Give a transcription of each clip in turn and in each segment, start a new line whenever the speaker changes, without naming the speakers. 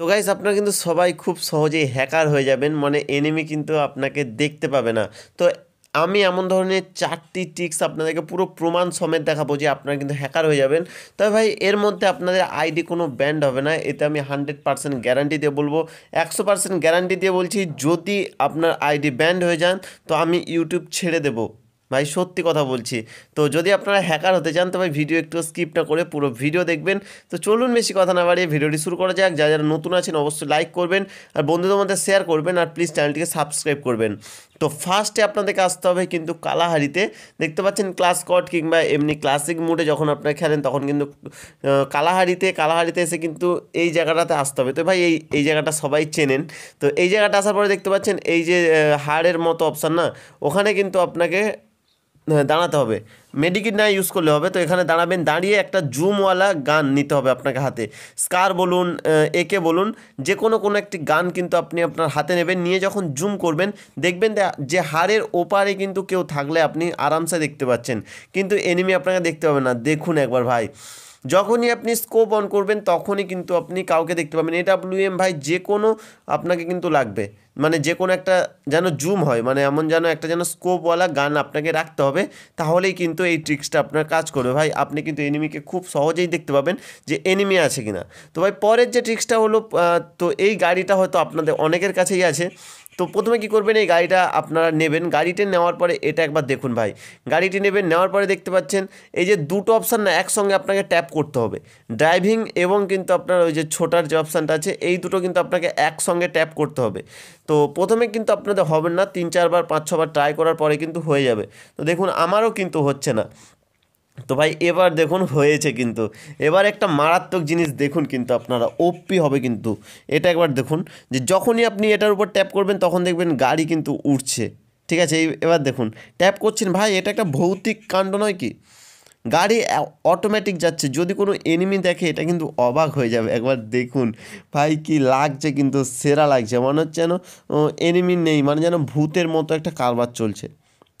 তো গাইস আপনারা কিন্তু সবাই খুব সহজেই হ্যাকার হয়ে যাবেন মানে এনিমি কিন্তু আপনাকে দেখতে পাবে না তো আমি এমন ধরনের চারটি টিক্স আপনাদেরকে পুরো প্রমাণ সমেত দেখাবো যে আপনারা কিন্তু হ্যাকার হয়ে যাবেন তবে ভাই এর মধ্যে আপনাদের আইডি কোনো ব্যান্ড হবে না এতে আমি হান্ড্রেড পার্সেন্ট গ্যারান্টি দিয়ে বলবো একশো পার্সেন্ট গ্যারান্টি দিয়ে বলছি যদি আপনার আইডি ব্যান্ড হয়ে যান তো আমি ইউটিউব ছেড়ে দেবো ভাই সত্যি কথা বলছি তো যদি আপনারা হ্যাকার হতে চান তো ভাই ভিডিও একটু স্কিপ না করে পুরো ভিডিও দেখবেন তো চলুন বেশি কথা না বাড়িয়ে ভিডিওটি শুরু করা যাক যারা যারা নতুন আছেন অবশ্যই লাইক করবেন আর বন্ধুদের মধ্যে শেয়ার করবেন আর প্লিজ চ্যানেলটিকে সাবস্ক্রাইব করবেন তো ফার্স্টে আপনাদেরকে আসতে হবে কিন্তু কালাহারিতে দেখতে পাচ্ছেন ক্লাস কট কিংবা এমনি ক্লাসিক মুডে যখন আপনারা খেলেন তখন কিন্তু কালাহারিতে কালাহারিতে এসে কিন্তু এই জায়গাটাতে আসতে হবে তো ভাই এই এই জায়গাটা সবাই চেনেন তো এই জায়গাটা আসার পরে দেখতে পাচ্ছেন এই যে হাড়ের মতো অপশান না ওখানে কিন্তু আপনাকে দাঁড়াতে হবে মেডিকিট না ইউজ করলে হবে তো এখানে দাঁড়াবেন দাঁড়িয়ে একটা জুমওয়ালা গান নিতে হবে আপনাকে হাতে স্কার বলুন একে বলুন যে কোনো কোনো একটি গান কিন্তু আপনি আপনার হাতে নেবেন নিয়ে যখন জুম করবেন দেখবেন যে হাড়ের ওপারে কিন্তু কেউ থাকলে আপনি আরামসে দেখতে পাচ্ছেন কিন্তু এনিমি আপনাকে দেখতে পাবে না দেখুন একবার ভাই যখনই আপনি স্কোপ অন করবেন তখনই কিন্তু আপনি কাউকে দেখতে পাবেন এটা ডব্লিউ এম ভাই যে কোনো আপনাকে কিন্তু লাগবে মানে যে কোনো একটা যেন জুম হয় মানে এমন যেন একটা যেন স্কোপওয়ালা গান আপনাকে রাখতে হবে তাহলেই কিন্তু কিন্তু এই ট্রিক্সটা আপনার কাজ করবে ভাই আপনি কিন্তু এনিমিকে খুব সহজেই দেখতে পাবেন যে এনিমি আছে কিনা তো ভাই পরের যে ট্রিক্সটা হলো তো এই গাড়িটা হয়তো আপনাদের অনেকের কাছেই আছে তো প্রথমে কি করবেন এই গাড়িটা আপনারা নেবেন গাড়িটি নেওয়ার পরে এটা একবার দেখুন ভাই গাড়িটি নেবেন নেওয়ার পরে দেখতে পাচ্ছেন এই যে দুটো অপশান না একসঙ্গে আপনাকে ট্যাপ করতে হবে ড্রাইভিং এবং কিন্তু আপনার ওই যে ছোটার যে অপশানটা আছে এই দুটো কিন্তু আপনাকে একসঙ্গে ট্যাপ করতে হবে তো প্রথমে কিন্তু আপনাদের হবে না তিন চারবার পাঁচ ছবার ট্রাই করার পরে কিন্তু হয়ে যাবে তো দেখুন আমারও কিন্তু হচ্ছে না তো ভাই এবার দেখুন হয়েছে কিন্তু এবার একটা মারাত্মক জিনিস দেখুন কিন্তু আপনারা ওপি হবে কিন্তু এটা একবার দেখুন যে যখনই আপনি এটার উপর ট্যাপ করবেন তখন দেখবেন গাড়ি কিন্তু উঠছে ঠিক আছে এবার দেখুন ট্যাপ করছেন ভাই এটা একটা ভৌতিক কাণ্ড নয় কি গাড়ি অটোমেটিক যাচ্ছে যদি কোনো এনিমি দেখে এটা কিন্তু অবাক হয়ে যাবে একবার দেখুন ভাই কি লাগছে কিন্তু সেরা লাগছে মনে হচ্ছে যেন এনিমি নেই মানে যেন ভূতের মতো একটা কারবার চলছে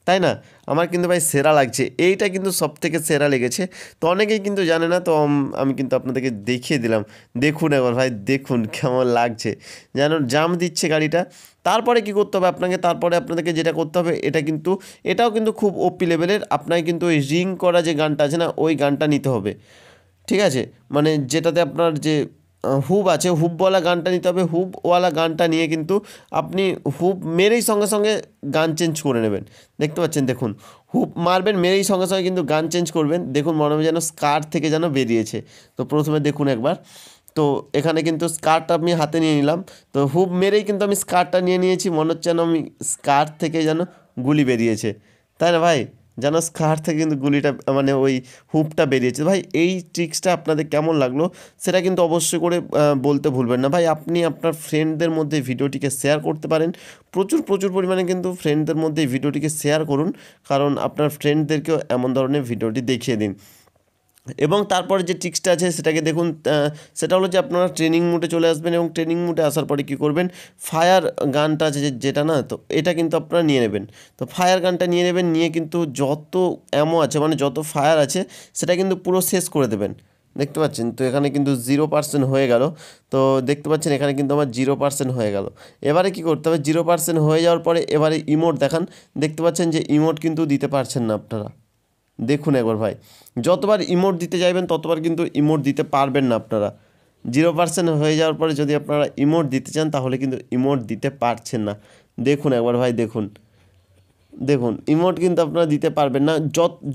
তাই না আমার কিন্তু ভাই সেরা লাগছে এইটা কিন্তু সব থেকে সেরা লেগেছে তো অনেকেই কিন্তু জানে না তো আমি কিন্তু আপনাদেরকে দেখিয়ে দিলাম দেখুন এবার ভাই দেখুন কেমন লাগছে যেন জাম দিচ্ছে গাড়িটা তারপরে কি করতে হবে আপনাকে তারপরে আপনাদেরকে যেটা করতে হবে এটা কিন্তু এটাও কিন্তু খুব ওপি লেভেলের আপনাকে কিন্তু ওই রিং করা যে গানটা আছে না ওই গানটা নিতে হবে ঠিক আছে মানে যেটাতে আপনার যে হুব আছে হুবওয়ালা গানটা নিতে হবে হুবওয়ালা গানটা নিয়ে কিন্তু আপনি হুব মেরেই সঙ্গে সঙ্গে গান চেঞ্জ করে নেবেন দেখতে পাচ্ছেন দেখুন হুপ মারবেন মেরেই সঙ্গে সঙ্গে কিন্তু গান চেঞ্জ করবেন দেখুন মনে হবে যেন স্কার্ট থেকে যেন বেরিয়েছে তো প্রথমে দেখুন একবার তো এখানে কিন্তু স্কার্ট আমি হাতে নিয়ে নিলাম তো হুব মেরেই কিন্তু আমি স্কার্টটা নিয়ে নিয়েছি মনে হচ্ছে যেন আমি স্কার্ট থেকে যেন গুলি বেরিয়েছে তাই না ভাই যেন স্কার থেকে কিন্তু গুলিটা মানে ওই হুপটা বেরিয়েছে ভাই এই ট্রিক্সটা আপনাদের কেমন লাগলো সেটা কিন্তু অবশ্যই করে বলতে ভুলবেন না ভাই আপনি আপনার ফ্রেন্ডদের মধ্যে ভিডিওটিকে শেয়ার করতে পারেন প্রচুর প্রচুর পরিমাণে কিন্তু ফ্রেন্ডদের মধ্যে ভিডিওটিকে শেয়ার করুন কারণ আপনার ফ্রেন্ডদেরকেও এমন ধরনের ভিডিওটি দেখিয়ে দিন এবং তারপরে যে ট্রিক্সটা আছে সেটাকে দেখুন সেটা হলো যে আপনারা ট্রেনিং মুডে চলে আসবেন এবং ট্রেনিং মুডে আসার পরে কী করবেন ফায়ার গানটা আছে যেটা না তো এটা কিন্তু আপনারা নিয়ে নেবেন তো ফায়ার গানটা নিয়ে নেবেন নিয়ে কিন্তু যত অ্যামো আছে মানে যত ফায়ার আছে সেটা কিন্তু পুরো শেষ করে দেবেন দেখতে পাচ্ছেন তো এখানে কিন্তু জিরো পার্সেন্ট হয়ে গেল তো দেখতে পাচ্ছেন এখানে কিন্তু আমার জিরো পার্সেন্ট হয়ে গেল এবারে কি করতে হবে জিরো পার্সেন্ট হয়ে যাওয়ার পরে এবারে ইমোট দেখান দেখতে পাচ্ছেন যে ইমোট কিন্তু দিতে পারছেন না আপনারা দেখুন একবার ভাই যতবার ইমোট দিতে চাইবেন ততবার কিন্তু ইমোট দিতে পারবেন না আপনারা জিরো পার্সেন্ট হয়ে যাওয়ার পরে যদি আপনারা ইমোট দিতে চান তাহলে কিন্তু ইমোট দিতে পারছেন না দেখুন একবার ভাই দেখুন দেখুন ইমোট কিন্তু আপনারা দিতে পারবেন না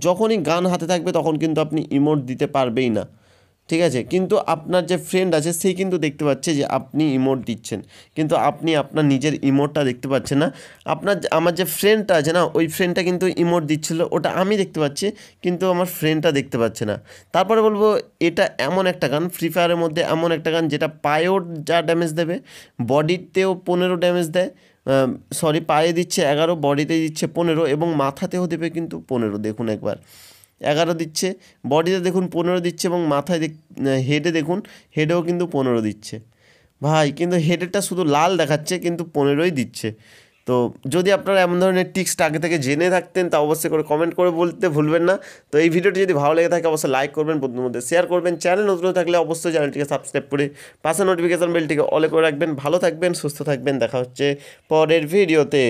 যখনই গান হাতে থাকবে তখন কিন্তু আপনি ইমোট দিতে পারবেই না ঠিক আছে কিন্তু আপনার যে ফ্রেন্ড আছে সে কিন্তু দেখতে পাচ্ছে যে আপনি ইমোট দিচ্ছেন কিন্তু আপনি আপনার নিজের ইমোটটা দেখতে পাচ্ছেন না আপনার আমার যে ফ্রেন্ডটা আছে না ওই ফ্রেন্ডটা কিন্তু ইমোট দিচ্ছিল ওটা আমি দেখতে পাচ্ছি কিন্তু আমার ফ্রেন্ডটা দেখতে পাচ্ছে না তারপরে বলবো এটা এমন একটা গান ফ্রি ফায়ারের মধ্যে এমন একটা গান যেটা পায়েও যা ড্যামেজ দেবে বডিতেও পনেরো ড্যামেজ দেয় সরি পায়ে দিচ্ছে এগারো বডিতে দিচ্ছে পনেরো এবং মাথাতেও দেবে কিন্তু পনেরো দেখুন একবার এগারো দিচ্ছে বডিতে দেখুন পনেরো দিচ্ছে এবং মাথায় হেডে দেখুন হেডেও কিন্তু পনেরো দিচ্ছে ভাই কিন্তু হেডেরটা শুধু লাল দেখাচ্ছে কিন্তু পনেরোই দিচ্ছে তো যদি আপনারা এমন ধরনের টিক্সটা আগে থেকে জেনে থাকতেন তা অবশ্যই করে কমেন্ট করে বলতে ভুলবেন না তো এই ভিডিওটি যদি ভালো লেগে থাকে অবশ্যই লাইক করবেন বন্ধুর মধ্যে শেয়ার করবেন চ্যানেল নতুন থাকলে অবশ্যই চ্যানেলটিকে সাবস্ক্রাইব করে পাশে নোটিফিকেশান বেলটিকে অলে করে রাখবেন ভালো থাকবেন সুস্থ থাকবেন দেখা হচ্ছে পরের ভিডিওতে